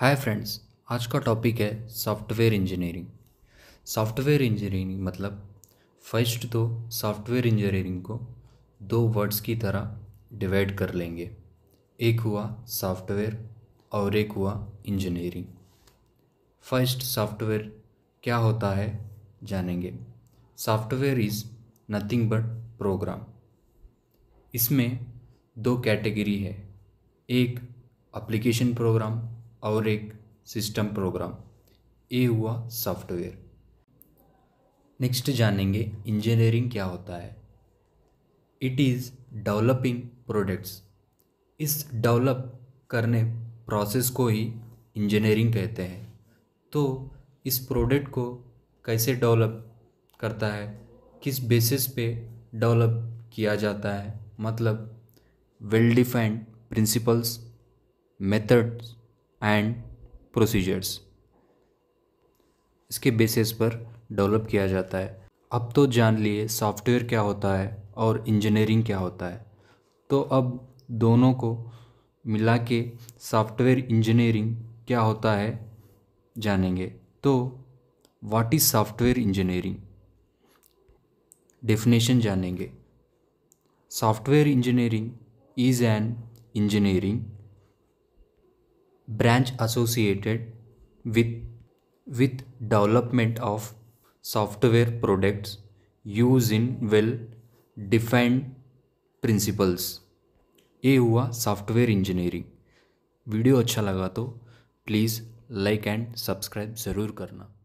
hi friends आज का topic है सॉफ्टवेयर इंजीनियरिंग सॉफ्टवेयर इंजीनियरिंग मतलब फर्स्ट तो सॉफ्टवेयर इंजीनियरिंग को दो वर्ड्स की तरह डिवाइड कर लेंगे एक हुआ सॉफ्टवेयर और एक हुआ इंजीनियरिंग फर्स्ट सॉफ्टवेयर क्या होता है जानेंगे software is nothing but program इसमें दो कैटेगरी है एक एप्लीकेशन प्रोग्राम और एक सिस्टम प्रोग्राम ये हुआ सॉफ्टवेयर नेक्स्ट जानेंगे इंजीनियरिंग क्या होता है इट इज़ डेवलपिंग प्रोडक्ट्स इस डेवलप करने प्रोसेस को ही इंजीनियरिंग कहते हैं तो इस प्रोडक्ट को कैसे डेवलप करता है किस बेसिस पे डेवलप किया जाता है मतलब well defined principles methods and procedures इसके बेसिस पर डेवलप किया जाता है अब तो जान लिए सॉफ्टवेयर क्या होता है और इंजीनियरिंग क्या होता है तो अब दोनों को मिला के सॉफ्टवेयर इंजीनियरिंग क्या होता है जानेंगे तो what is software engineering definition जानेंगे software engineering is an engineering branch associated with with development of software products used in well defined principles ये हुआ software engineering video अच्छा लगा तो please like and subscribe ज़रूर करना